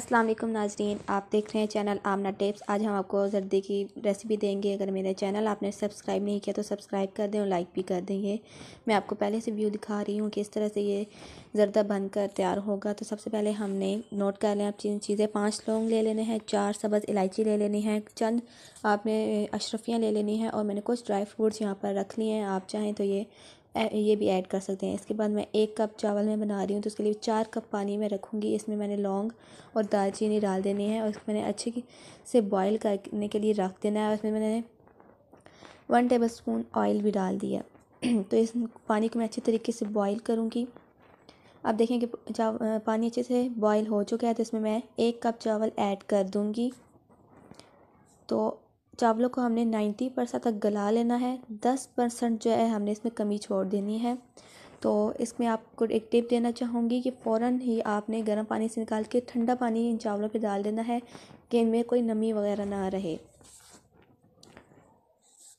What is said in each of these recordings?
अस्सलाम वालेकुम नाजरीन आप देख रहे हैं चैनल आमना टिप्स आज हम आपको जर्दी की रेसिपी देंगे अगर मेरा चैनल आपने सब्सक्राइब नहीं किया तो सब्सक्राइब कर दें और लाइक भी कर देंगे मैं आपको पहले से व्यू दिखा रही हूँ कि इस तरह से ये जर्दा बनकर तैयार होगा तो सबसे पहले हमने नोट कर लें आप चीज़ें पाँच लौंग ले लेने हैं चार सब्ज़ इलायची ले लेनी है चंद आपने अशरफियाँ ले लेनी है और मैंने कुछ ड्राई फ्रूट्स यहाँ पर रख लिए हैं आप चाहें तो ये ये भी ऐड कर सकते हैं इसके बाद मैं एक कप चावल में बना रही हूँ तो उसके लिए चार कप पानी में रखूँगी इसमें मैंने लौंग और दालचीनी डाल देनी है और इसको मैंने अच्छे से बॉईल करने के लिए रख देना है और इसमें मैंने वन टेबल स्पून ऑयल भी डाल दिया तो इस पानी को मैं अच्छे तरीके से बॉयल करूँगी अब देखें कि पानी अच्छे से बॉयल हो चुका है तो इसमें मैं एक कप चावल ऐड कर दूँगी तो चावलों को हमने नाइन्टी परसेंट तक गला लेना है दस परसेंट जो है हमने इसमें कमी छोड़ देनी है तो इसमें आपको एक टिप देना चाहूँगी कि फ़ौर ही आपने गर्म पानी से निकाल के ठंडा पानी इन चावलों पर डाल देना है कि इनमें कोई नमी वगैरह ना रहे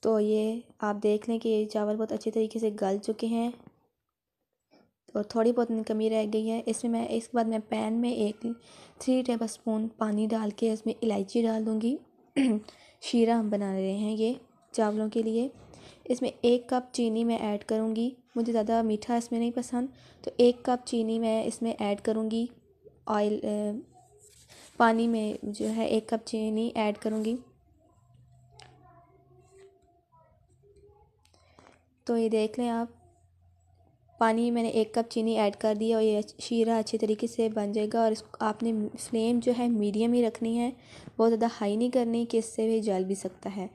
तो ये आप देख लें कि ये चावल बहुत अच्छे तरीके से गल चुके हैं और थोड़ी बहुत कमी रह गई है इसमें मैं इसके बाद मैं पैन में एक थ्री टेबल स्पून पानी डाल के इसमें इलायची डाल दूँगी शीरा हम बना रहे हैं ये चावलों के लिए इसमें एक कप चीनी मैं ऐड करूँगी मुझे ज़्यादा मीठा इसमें नहीं पसंद तो एक कप चीनी मैं इसमें ऐड करूँगी ऑयल पानी में जो है एक कप चीनी ऐड करूँगी तो ये देख लें आप पानी मैंने एक कप चीनी ऐड कर दी और ये शीरा अच्छे तरीके से बन जाएगा और इसको आपने फ्लेम जो है मीडियम ही रखनी है बहुत ज़्यादा हाई नहीं करनी कि इससे भी जल भी सकता है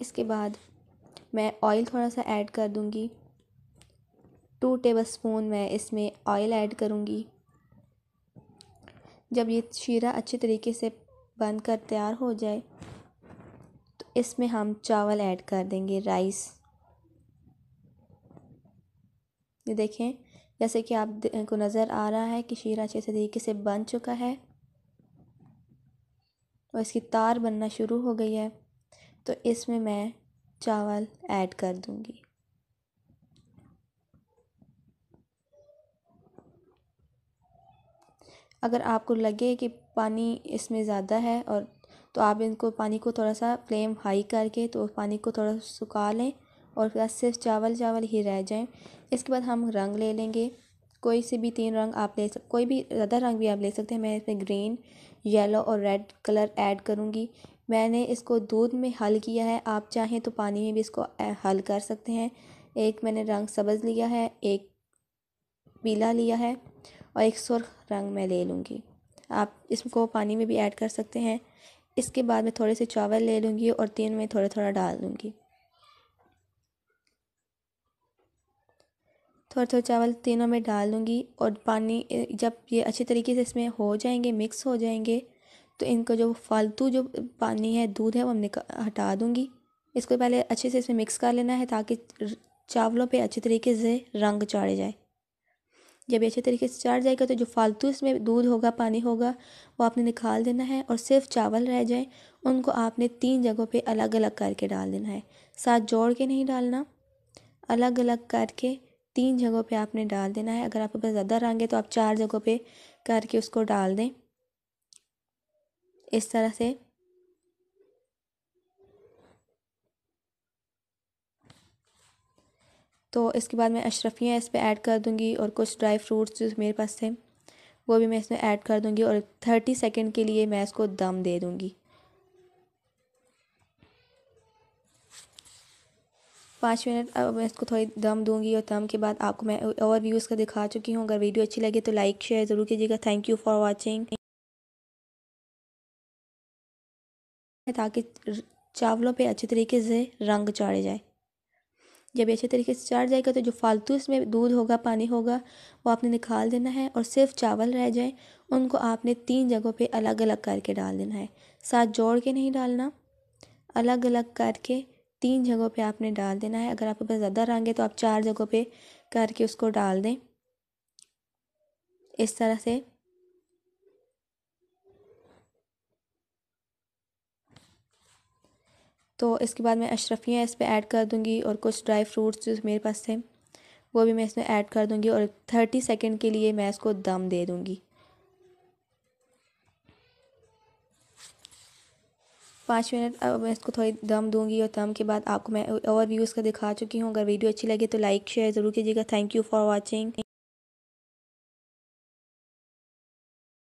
इसके बाद मैं ऑयल थोड़ा सा ऐड कर दूँगी टू टेबल स्पून मैं इसमें ऑयल ऐड करूँगी जब ये शीरा अच्छे तरीके से बनकर तैयार हो जाए तो इसमें हम चावल ऐड कर देंगे राइस ये देखें जैसे कि आप को नज़र आ रहा है कि शीरा अच्छे से तरीके से बन चुका है और इसकी तार बनना शुरू हो गई है तो इसमें मैं चावल ऐड कर दूंगी अगर आपको लगे कि पानी इसमें ज़्यादा है और तो आप इनको पानी को थोड़ा सा फ्लेम हाई करके तो पानी को थोड़ा सुखा लें और सिर्फ चावल चावल ही रह जाएँ इसके बाद हम रंग ले लेंगे कोई से भी तीन रंग आप ले सक कोई भी ज़्यादा रंग भी आप ले सकते हैं मैं इसमें ग्रीन येलो और रेड कलर ऐड करूँगी मैंने इसको दूध में हल किया है आप चाहें तो पानी में भी इसको हल कर सकते हैं एक मैंने रंग सब्ज़ लिया है एक पीला लिया है और एक सुर्ख रंग मैं ले लूँगी आप इसको पानी में भी ऐड कर सकते हैं इसके बाद मैं थोड़े से चावल ले लूँगी और तीन में थोड़ा थोड़ा डाल दूँगी थोड़ा थोड़ा चावल तीनों में डाल दूँगी और पानी जब ये अच्छे तरीके से इसमें हो जाएंगे मिक्स हो जाएंगे तो इनको जो फालतू जो पानी है दूध है वो हमने हटा दूँगी इसको पहले अच्छे से इसमें मिक्स कर लेना है ताकि चावलों पे अच्छे तरीके से रंग चढ़ जाए जब अच्छे तरीके से चढ़ जाएगा तो जो फालतू इसमें दूध होगा पानी होगा वो आपने निकाल देना है और सिर्फ चावल रह जाए उनको आपने तीन जगहों पे अलग अलग करके डाल देना है साथ जोड़ के नहीं डालना अलग अलग करके तीन जगहों पे आपने डाल देना है अगर आपके पास ज़्यादा रंग है तो आप चार जगहों पे करके उसको डाल दें इस तरह से तो इसके बाद मैं अशरफियाँ इस पर ऐड कर दूँगी और कुछ ड्राई फ्रूट्स जो मेरे पास थे वो भी मैं इसमें ऐड कर दूँगी और थर्टी सेकेंड के लिए मैं इसको दम दे दूँगी पाँच मिनट अब मैं इसको थोड़ी दम दूंगी और दम के बाद आपको मैं और व्यूज़ का दिखा चुकी हूँ अगर वीडियो अच्छी लगे तो लाइक शेयर ज़रूर कीजिएगा थैंक यू फॉर वॉचिंग ताकि चावलों पे अच्छे तरीके से रंग चाड़े जाए जब ये अच्छे तरीके से चढ़ जाएगा तो जो फालतू इसमें दूध होगा पानी होगा वो आपने निकाल देना है और सिर्फ चावल रह जाए उनको आपने तीन जगहों पे अलग अलग करके डाल देना है साथ जोड़ के नहीं डालना अलग अलग करके तीन जगहों पे आपने डाल देना है अगर आपके पास ज़्यादा रंग है तो आप चार जगहों पे करके उसको डाल दें इस तरह से तो इसके बाद मैं अशरफियाँ इस पर ऐड कर दूँगी और कुछ ड्राई फ्रूट्स जो मेरे पास थे वो भी मैं इसमें ऐड कर दूँगी और थर्टी सेकेंड के लिए मैं इसको दम दे दूँगी पाँच मिनट अब मैं इसको थोड़ी दम दूंगी और दम के बाद आपको मैं और व्यूज़ का दिखा चुकी हूँ अगर वीडियो अच्छी लगे तो लाइक शेयर ज़रूर कीजिएगा थैंक यू फॉर वॉचिंग